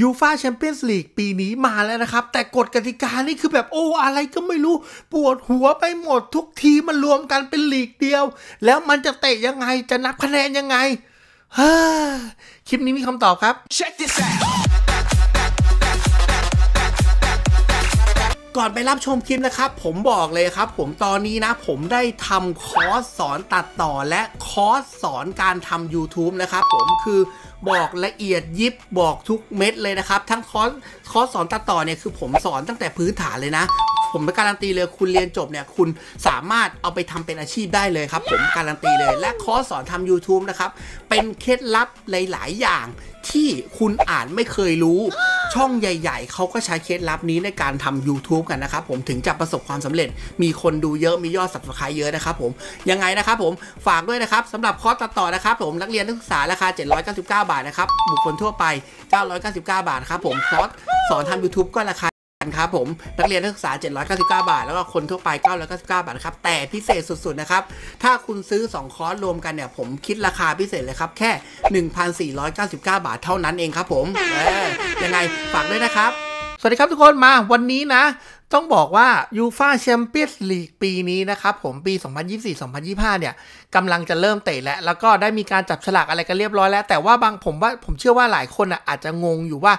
ยูฟาแชมเปี้ยนส์ลีกปีนี้มาแล้วนะครับ แต่กฎกติกานี่คือแบบโอ้อะไรก็ไม่รู้ ปวดหัวไปหมดทุกทีมันรวมกันเป็นลีกเดียว แล้วมันจะเตะยังไงจะนับคะแนนยังไงฮคลิปนี้มีคำตอบครับ Check this out ก่อน ไปรับชมคลิปนะครับ ผมบอกเลยครับ ผมตอนนี้นะ ผมได้ทำคอร์สสอนตัดต่อและคอร์สสอนการทำ YouTube นะครับผมคือบอกละเอียดยิบบอกทุกเม็ดเลยนะครับทั้งคอร์สคอร์สสอนตัดต่อเนี่ยคือ ผมสอนตั้งแต่พื้นฐานเลยนะผมปการันตีเลยคุณเรียนจบเนี่ยคุณสามารถเอาไปทำเป็นอาชีพได้เลยครับผมการันตีเลย และคอร์สสอนทำ YouTube นะครับเป็นเคล็ดลับหลาย ๆ อย่างที่คุณอาจไม่เคยรู้ช่องใหญ่ ๆ เขาก็ใช้เคล็ดลับนี้ในการทำ YouTube กันนะครับผมถึงจะประสบความสำเร็จ มีคนดูเยอะมียอดสับสกายเยอะนะครับผมยังไงนะครับผม ฝากด้วยนะครับสำหรับคอร์สตต่อๆนะครับผมนักเรียนนักศึกษาราคา799 บาทนะครับบุคคลทั่วไป 999 บาทครับ ผมคอร์สสอนทำ YouTube ก็ราคาครับผม นักเรียนนักศึกษา 799 บาท แล้วก็คนทั่วไป 999 บาทครับ แต่พิเศษสุดๆ นะครับ ถ้าคุณซื้อ 2 คอร์ส รวมกันเนี่ย ผมคิดราคาพิเศษเลยครับ แค่ 1,499 บาทเท่านั้นเองครับผมยังไงฝากด้วยนะครับ สวัสดีครับทุกคนมาวันนี้นะต้องบอกว่ายูฟาแชมเปี้ยนส์ลีกปีนี้นะครับ ผมปี 2024-2025 เนี่ยกำลังจะเริ่มเตะแล้ว แล้วก็ได้มีการจับฉลากอะไรกันเรียบร้อยแล้ว แต่ว่าบางผมว่าผมเชื่อว่าหลายคนอาจจะงงอยู่ว่า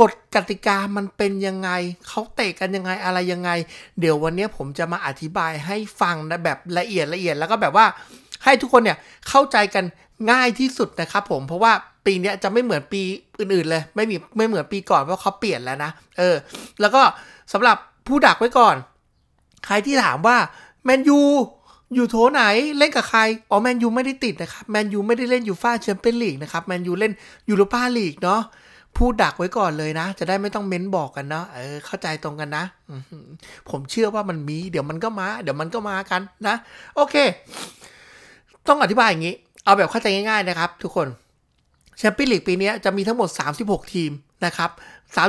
กฎกติกามันเป็นยังไงเขาเตะกันยังไงอะไรยังไง เดี๋ยววันนี้ผมจะมาอธิบายให้ฟังนะ แบบละเอียดละเอียดแล้วก็แบบว่าให้ทุกคนเนี่ยเข้าใจกันง่ายที่สุดนะครับผมเพราะว่าปีนี้จะไม่เหมือนปีอื่นๆ เลยไม่มีไม่เหมือนปีก่อนเพราะเขาเปลี่ยนแล้วนะเออ แล้วก็สำหรับผู้ดักไว้ก่อน ใครที่ถามว่าแมนยูอยู่โถไหนเล่นกับใคร อ๋อแมนยูไม่ได้ติดนะครับ แมนยูไม่ได้เล่นยูฟ่าแชมเปี้ยนลีกนะครับ แมนยูเล่นยูโรปาลีกเนาะ พูดดักไว้ก่อนเลยนะ จะได้ไม่ต้องเม้นบอกกันเนาะ เออเข้าใจตรงกันนะ ผมเชื่อว่ามันมี เดี๋ยวมันก็มา เดี๋ยวมันก็มากันนะ โอเค ต้องอธิบายอย่างนี้ เอาแบบเข้าใจง่าย ๆ นะครับ ทุกคน แชมเปี้ยนลีกปีนี้จะมีทั้งหมด36ทีมนะครับ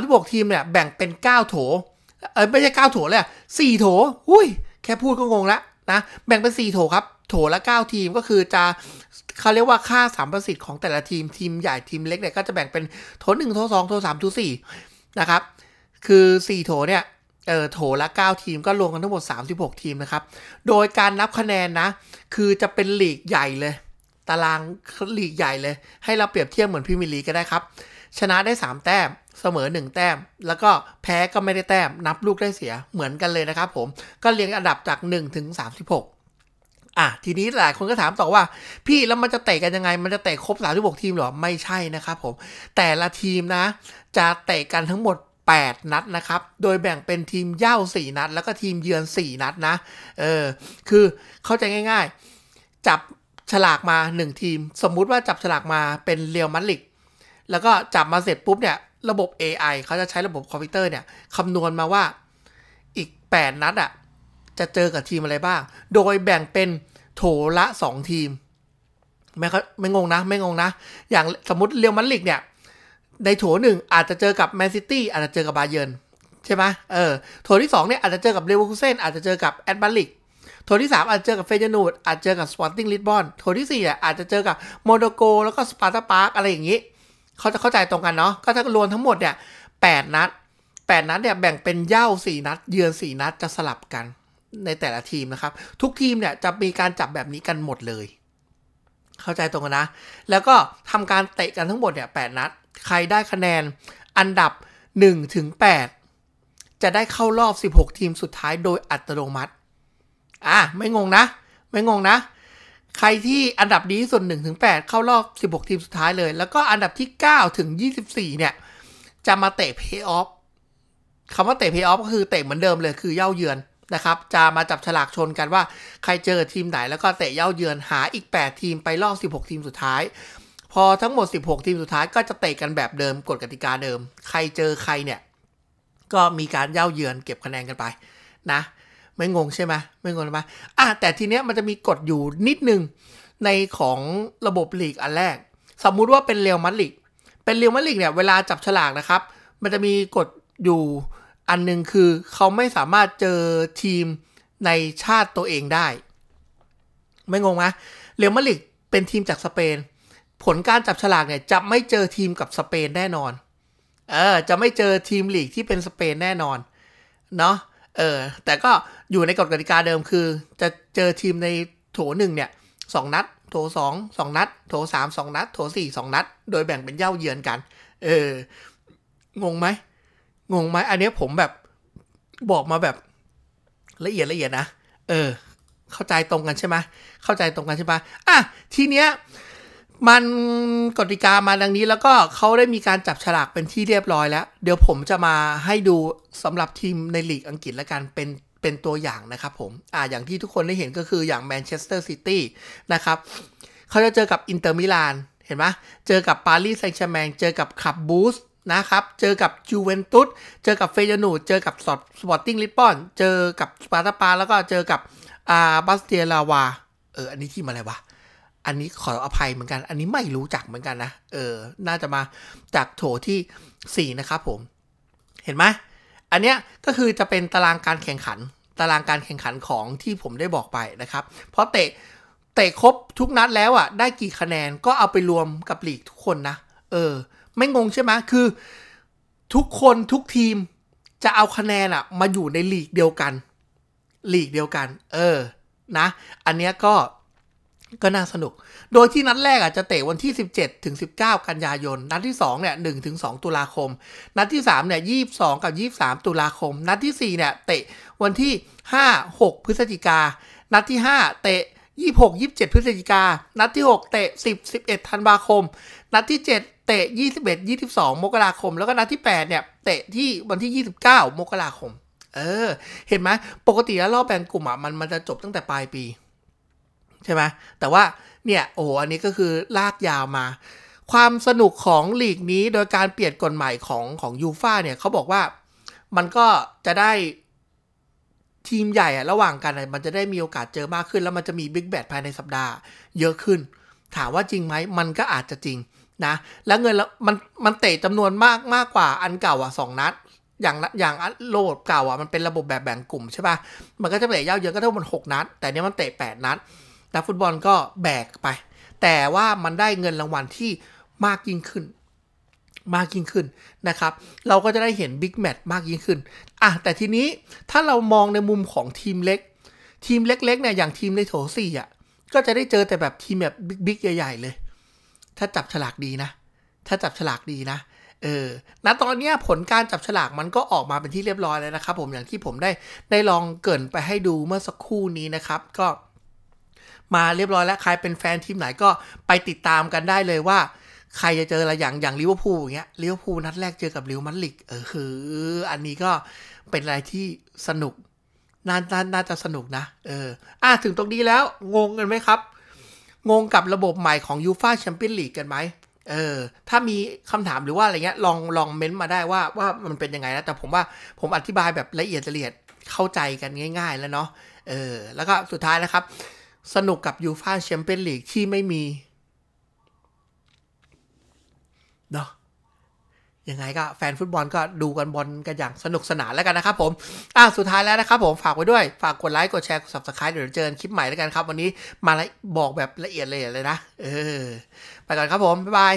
36ทีมเนี่ยแบ่งเป็น9โถเออไม่ใช่เก้าโถเลยสี่โถอุ้ยแค่พูดก็งงละนะแบ่งเป็นสี่โถครับโถละเก้าทีมก็คือจะเขาเรียกว่าค่าสามประสิทธิ์ของแต่ละทีมทีมใหญ่ทีมเล็กเนี่ยก็จะแบ่งเป็นโถหนึ่งโถสองโถสามโถสี่นะครับ คือสี่โถเนี่ยเออโถละ 9 ทีมก็รวมกันทั้งหมด 36 ทีมนะครับ โดยการนับคะแนนนะ คือจะเป็นลีกใหญ่เลยตารางลีกใหญ่เลย ให้เราเปรียบเทียบเหมือนพิมิลีก็ได้ครับ ชนะได้ 3แต้มเสมอ 1แต้มแล้วก็แพ้ก็ไม่ได้แต้มนับลูกได้เสียเหมือนกันเลยนะครับผม ก็เรียงอันดับจาก1ถึง36อ่ะทีนี้หลายคนก็ถามต่อว่า พี่ แล้วมันจะเตะกันยังไง มันจะเตะครบ 36 ทีมหรอ ไม่ใช่นะครับผม แต่ละทีมนะ จะเตะกันทั้งหมด 8 นัดนะครับ โดยแบ่งเป็นทีมเย่า4 นัด แล้วก็ทีมเยือน 4 นัดนะ เออคือเข้าใจง่าย ๆ จับฉลากมา 1 ทีม สมมุติว่าจับฉลากมาเป็นเรียวมัลลิกแล้วก็จับมาเสร็จปุ๊บเนี่ยระบบ AI เขาจะใช้ระบบคอมพิวเตอร์เนี่ยคำนวณมาว่าอีก 8 นัดอะ่ะจะเจอกับทีมอะไรบ้าง โดยแบ่งเป็นโถละ 2 ทีม ไม่ไม่งงนะไม่งงนะ อย่างสมมติเรียวมัลลิกเนี่ยในโถหนึ่งอาจจะเจอกับแมนซิตี้อาจจะเจอกับบาเยิร์นใช่ไหมเออโถที่2เนี่ยอาจจะเจอกับเลเวอร์คูเซนอาจจะเจอกับแอตมลลิกนที่ 3 อาจเจอกับเฟยนูดอาจเจอกับสปอร์ติ้งลิสบอนโถที่4อ่ะอาจจะเจอกับโมโดโกแล้วก็สปาร์ตาพาร์กอะไรอย่างนี้ เขาจะเข้าใจตรงกันเนาะ ก็ถ้ารวมทั้งหมดเนี่ย8นัด8นัดเนี่ยแบ่งเป็นเย้า4นัด เยือน 4 นัดจะสลับกันในแต่ละทีมนะครับ ทุกทีมเนี่ยจะมีการจับแบบนี้กันหมดเลย เข้าใจตรงกันนะ แล้วก็ทำการเตะกันทั้งหมดเนี่ยแนัด ใครได้คะแนนอันดับ1ถึง8จะได้เข้ารอบ 16 ทีม สุดท้ายโดยอัตโนมัติอ่ะไม่งงนะ ไม่งงนะใครที่อันดับดีส่วน1ถึง8เข้ารอบ16 ทีมสุดท้ายเลย แล้วก็อันดับที่ 9 ถึง 24 เนี่ย จะมาเตะเพย์ออฟคำว่าเตะเพย์ออฟก็คือเตะเหมือนเดิมเลยคือเย่าเยือนนะครับ จะมาจับฉลากชนกันว่า ใครเจอทีมไหน แล้วก็เตะเย่าเยือนหาอีก 8 ทีมไปรอบ16 ทีมสุดท้าย พอทั้งหมด 16 ทีมสุดท้ายก็จะเตะกันแบบเดิมกฎกติกาเดิม ใครเจอใครเนี่ยก็มีการเย่าเยือน เก็บคะแนนกันไปนะไม่งงใช่ไหมไม่งงใช่ไหมอ่ะแต่ทีเนี้ยมันจะมีกฎอยู่นิดนึงในของระบบลีกอันแรก สมมุติว่าเป็นเรียวมัดลีกเป็นเรียวมัดลีกเนี่ยเวลาจับฉลากนะครับ มันจะมีกฎอยู่อันนึงคือเขาไม่สามารถเจอทีมในชาติตัวเองได้ ไม่งงไหมเรียวมัดลิกเป็นทีมจากสเปน ผลการจับฉลากเนี่ยจะไม่เจอทีมกับสเปนแน่นอน เออจะไม่เจอทีมลีกที่เป็นสเปนแน่นอนเนาะเออแต่ก็อยู่ในกฎกติกาเดิมคือ จะเจอทีมในโถหนึ่งเนี่ยสองนัดโถสองสองนัดโถสามสองนัดโถสี่สองนัด โดยแบ่งเป็นเย่าเยือนกัน เอองงไหม งงไหม อันนี้ผมแบบบอกมาแบบละเอียดละเอียดนะ เออเข้าใจตรงกันใช่ไหมเข้าใจตรงกันใช่ไหมอ่ะ ทีเนี้ยมันกติกามาดังนี้แล้วก็เขาได้มีการจับฉลากเป็นที่เรียบร้อยแล้ว เดี๋ยวผมจะมาให้ดูสำหรับทีมในลีกอังกฤษและกันเป็นเป็นตัวอย่างนะครับผมอ่าอย่างที่ทุกคนได้เห็นก็คืออย่างแมนเชสเตอร์ซิตี้นะครับเขาจะเจอกับอินเตอร์มิลานเห็นไหมเจอกับปารีสแซงต์แชร์แมงเจอกับขับบูสนะครับเจอกับจูเวนตุสเจอกับเฟยนูเจอกับสอดสปอร์ติ้งลิปปอนเจอกับสปาร์ตาปาแล้วก็เจอกับอ่าบาสเตียลาวาเอออันนี้ที่มาอะไรวะอันนี้ขออภัยเหมือนกัน อันนี้ไม่รู้จักเหมือนกันนะ เออ น่าจะมาจากโถที่ 4 นะครับผม เห็นไหมอันเนี้ยก็คือจะเป็นตารางการแข่งขัน ตารางการแข่งขันของที่ผมได้บอกไปนะครับ เพราะเตะ เตะครบทุกนัดแล้วอะ่ะ ได้กี่คะแนนก็เอาไปรวมกับหลีกทุกคนนะ เออ ไม่งงใช่ไหมคือ ทุกคนทุกทีมจะเอาคะแนนอะ่ะ มาอยู่ในหลีกเดียวกัน หลีกเดียวกัน เออ นะ อันเนี้ยก็ก็น่าสนุก โดยที่นัดแรกอาจจะเตะวันที่ 17ถึง19 กันยายน นัดที่2เนี่ย1ถึง2ตุลาคม นัดที่3เนี่ย22 กับ 23 ตุลาคม นัดที่ 4 เนี่ยเตะวันที่ 5 6 พฤศจิกานัดที่ 5 เตะ 26 27 พฤศจิกานัดที่ 6 เตะ10 11ธันวาคม นัดที่ 7เตะ21 22มกราคม แล้วก็นัดที่8เนี่ยเตะที่วันที่ 29มกราคม เออ เห็นไหม ปกติแล้วรอบแบ่งกลุ่มอ่ะมันมันจะจบตั้งแต่ปลายปีใช่ไหม แต่ว่าเนี่ยโอ้อันนี้ก็คือลากยาวมา ความสนุกของลีกนี้โดยการเปลี่ยนกฎหมายของของยูฟ่าเนี่ยเขาบอกว่ามันก็จะได้ทีมใหญ่ระหว่างกัน มันจะได้มีโอกาสเจอมากขึ้น แล้วมันจะมีบิ๊กแบดภายในสัปดาห์เยอะขึ้น ถามว่าจริงไหม มันก็อาจจะจริงนะ แล้วเงินแล้วมันมันเตะจำนวนมากมากกว่าอันเก่าอ่ะสองนัด อย่างอย่างโลดเก่าอ่ะมันเป็นระบบแบบแบ่งกลุ่มใช่ปะ่ะมันก็จะเตะยาวเยอะก็เท่ามันหกนัด แต่เนี้ยมันเตะแปดนัดนักฟุตบอลก็แบกไป แต่ว่ามันได้เงินรางวัลที่มากยิ่งขึ้น มากยิ่งขึ้นนะครับ เราก็จะได้เห็นบิ๊กแมตช์มากยิ่งขึ้น อ่ะแต่ทีนี้ถ้าเรามองในมุมของทีมเล็ก ทีมเล็กๆเนี่ยอย่างทีมในโถสี่อ่ะก็จะได้เจอแต่แบบทีมแบบบิ๊กๆใหญ่ ๆ เลย ถ้าจับฉลากดีนะ ถ้าจับฉลากดีนะ เออ ณ ตอนนี้ผลการจับฉลากมันก็ออกมาเป็นที่เรียบร้อยแล้วนะครับ ผม อย่างที่ผมได้ได้ลองเกินไปให้ดูเมื่อสักครู่นี้นะครับก็มาเรียบร้อยแล้ว ใครเป็นแฟนทีมไหนก็ไปติดตามกันได้เลยว่าใครจะเจออะไรอย่าง อย่างลิเวอร์พูลอย่างเงี้ยลิเวอร์พูลนัดแรกเจอกับลิวมัดลิกเออคืออันนี้ก็เป็นอะไรที่สนุกน่าน่าน่าจะสนุกนะ เออ อ่ะถึงตรงนี้แล้ว งงกันไหมครับ งงกับระบบใหม่ของยูฟาแชมเปี้ยนลีกกันไหมเออถ้ามีคำถามหรือว่าอะไรเงี้ยลองลองเม้นมาได้ว่าว่ามันเป็นยังไงนะ แต่ผมว่าผมอธิบายแบบละเอียดละเอียดเข้าใจกันง่าย ๆ แล้วเนาะเออแล้วก็สุดท้ายนะครับสนุกกับยูฟาแชมเปี้ยนลีกที่ไม่มีเนาะยังไงก็แฟนฟุตบอลก็ดูกันบอลกันอย่าง สนุกสนานแล้วกันนะครับผมอ่ะสุดท้ายแล้วนะครับผม ฝากไว้ด้วย ฝากกดไลค์กดแชร์ กด subscribe เดี๋ยวเจอกันคลิปใหม่แล้วกันครับ วันนี้มาบอกแบบละเอียดเลยเลยนะ เออ ไปก่อนครับผม บ๊ายบาย